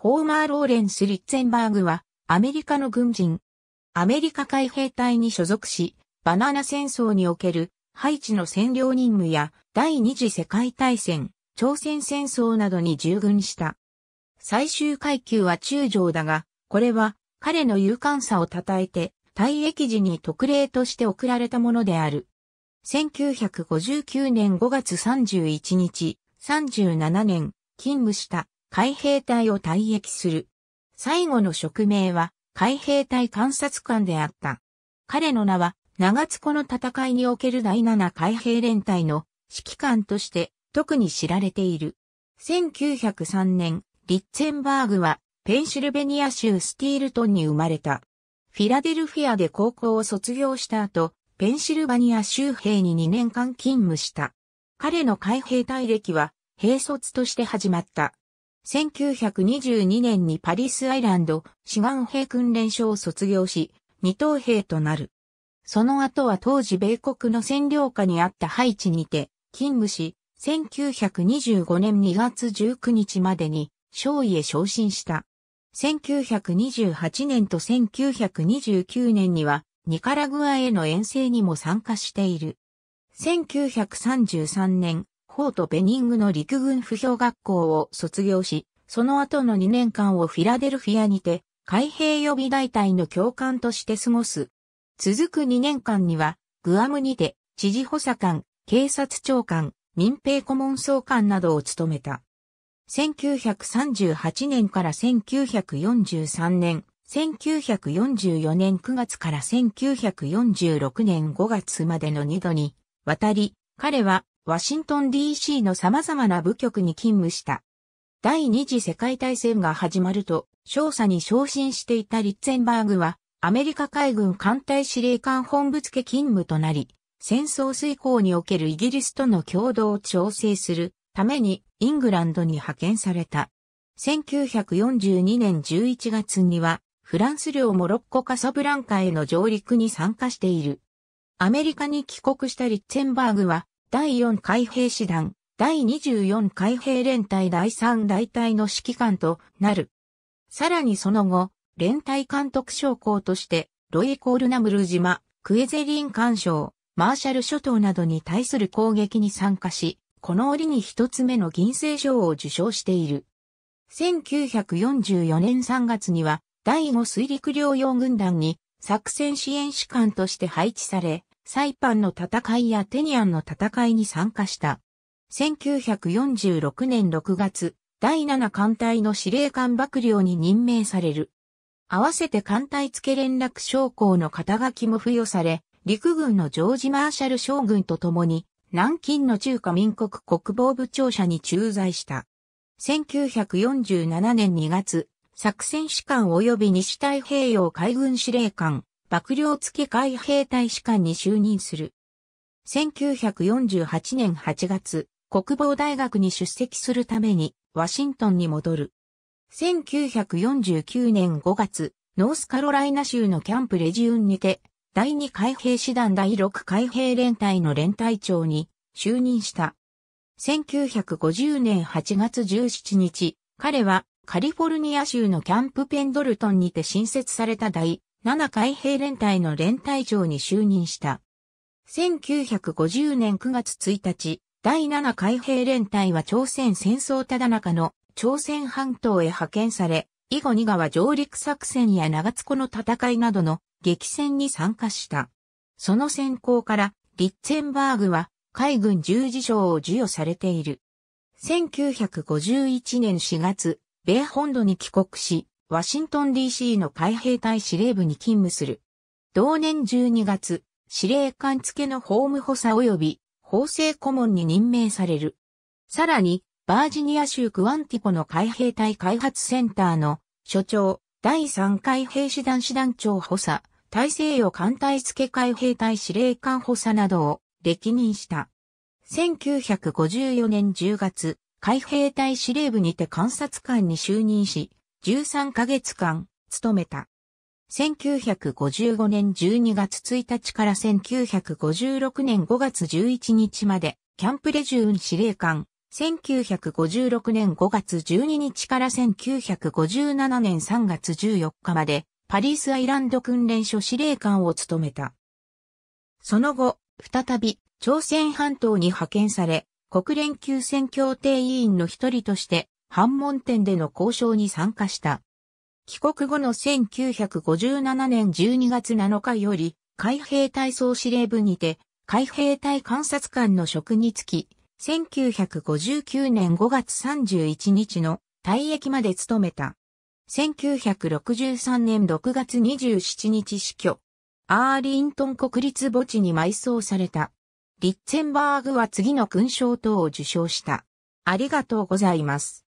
ホーマー・ローレンス・リッツェンバーグは、アメリカの軍人。アメリカ海兵隊に所属し、バナナ戦争における、ハイチの占領任務や、第二次世界大戦、朝鮮戦争などに従軍した。最終階級は中将だが、これは、彼の勇敢さを称えて、退役時に特例として贈られたものである。1959年5月31日、37年、勤務した。海兵隊を退役する。最後の職名は海兵隊観察官であった。彼の名は長津湖の戦いにおける第七海兵連隊の指揮官として特に知られている。1903年、リッツェンバーグはペンシルベニア州スティールトンに生まれた。フィラデルフィアで高校を卒業した後、ペンシルバニア州兵に2年間勤務した。彼の海兵隊歴は、兵卒として始まった。1922年にパリスアイランド志願兵訓練所を卒業し、二等兵となる。その後は当時米国の占領下にあったハイチにて勤務し、1925年2月19日までに少尉へ昇進した。1928年と1929年にはニカラグアへの遠征にも参加している。1933年、フォート・ベニングの陸軍不評学校を卒業し、その後の2年間をフィラデルフィアにて、海兵予備大隊の教官として過ごす。続く2年間には、グアムにて、知事補佐官、警察長官、民兵顧問総監などを務めた。1938年から1943年、1944年9月から1946年5月までの2度に、渡り、彼はワシントン DC の様々な部局に勤務した。第二次世界大戦が始まると、少佐に昇進していたリッツェンバーグは、アメリカ海軍艦隊司令官本部付勤務となり、戦争遂行におけるイギリスとの共同を調整するためにイングランドに派遣された。1942年11月には、フランス領モロッコカサブランカへの上陸に参加している。アメリカに帰国したリッツェンバーグは、第4海兵師団、第24海兵連隊第3大隊の指揮官となる。さらにその後、連隊監督将校として、ロイコールナムル島、クエゼリン干渉、マーシャル諸島などに対する攻撃に参加し、この折に一つ目の銀星賞を受賞している。1944年3月には、第5水陸両用軍団に作戦支援士官として配置され、サイパンの戦いやテニアンの戦いに参加した。1946年6月、第7艦隊の司令官幕僚に任命される。合わせて艦隊付連絡将校の肩書きも付与され、陸軍のジョージ・マーシャル将軍と共に、南京の中華民国国防部庁舎に駐在した。1947年2月、作戦士官及び西太平洋海軍司令官、幕僚付海兵大使官に就任する。1948年8月、国防大学に出席するためにワシントンに戻る。1949年5月、ノースカロライナ州のキャンプレジウンにて、第2海兵師団第6海兵連隊の連隊長に就任した。1950年8月17日、彼はカリフォルニア州のキャンプペンドルトンにて新設された第7海兵連隊の連隊長に就任した。1950年9月1日、第7海兵連隊は朝鮮戦争ただ中の朝鮮半島へ派遣され、以後2川上陸作戦や長津湖の戦いなどの激戦に参加した。その先行からリッツェンバーグは海軍十字章を授与されている。1951年4月、米本土に帰国し、ワシントン DC の海兵隊司令部に勤務する。同年12月、司令官付けの法務補佐及び法制顧問に任命される。さらに、バージニア州クワンティポの海兵隊開発センターの所長、第3海兵士団師団長補佐、大西洋艦隊付海兵隊司令官補佐などを歴任した。1954年10月、海兵隊司令部にて監察官に就任し、13ヶ月間、務めた。1955年12月1日から1956年5月11日まで、キャンプレジューン司令官、1956年5月12日から1957年3月14日まで、パリースアイランド訓練所司令官を務めた。その後、再び、朝鮮半島に派遣され、国連休戦協定委員の一人として、反問店での交渉に参加した。帰国後の1957年12月7日より、海兵隊総司令部にて、海兵隊監察官の職につき、1959年5月31日の退役まで務めた。1963年6月27日死去。アーリントン国立墓地に埋葬された。リッツェンバーグは次の勲章等を受賞した。ありがとうございます。